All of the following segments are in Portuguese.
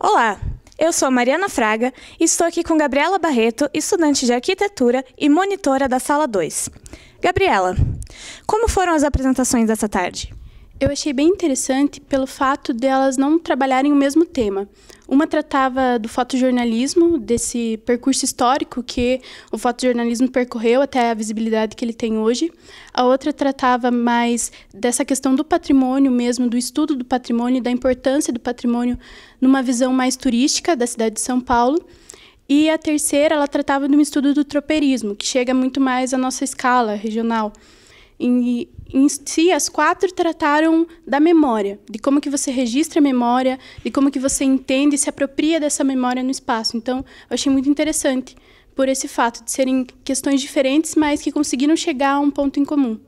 Olá, eu sou Mariana Fraga e estou aqui com Gabriela Barreto, estudante de arquitetura e monitora da sala 2. Gabriela, como foram as apresentações dessa tarde? Eu achei bem interessante pelo fato delas de não trabalharem o mesmo tema. Uma tratava do fotojornalismo, desse percurso histórico que o fotojornalismo percorreu até a visibilidade que ele tem hoje. A outra tratava mais dessa questão do patrimônio mesmo, do estudo do patrimônio, da importância do patrimônio numa visão mais turística da cidade de São Paulo. E a terceira, ela tratava de um estudo do tropeirismo, que chega muito mais à nossa escala regional em si, as quatro trataram da memória, de como que você registra a memória, de como que você entende e se apropria dessa memória no espaço. Então, eu achei muito interessante por esse fato de serem questões diferentes, mas que conseguiram chegar a um ponto em comum.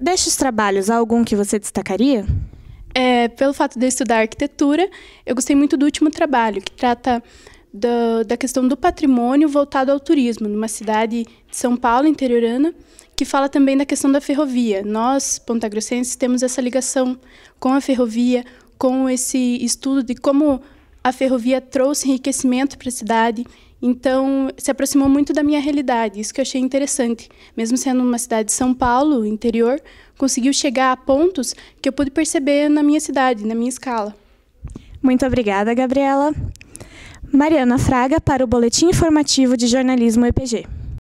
Destes trabalhos, há algum que você destacaria? É, pelo fato de eu estudar arquitetura, eu gostei muito do último trabalho, que trata da, da questão do patrimônio voltado ao turismo, numa cidade de São Paulo, interiorana, que fala também da questão da ferrovia. Nós, pontagrossenses, temos essa ligação com a ferrovia, com esse estudo de como a ferrovia trouxe enriquecimento para a cidade. Então, se aproximou muito da minha realidade, isso que eu achei interessante. Mesmo sendo uma cidade de São Paulo, interior, conseguiu chegar a pontos que eu pude perceber na minha cidade, na minha escala. Muito obrigada, Gabriela. Mariana Fraga para o Boletim Informativo de Jornalismo EPG.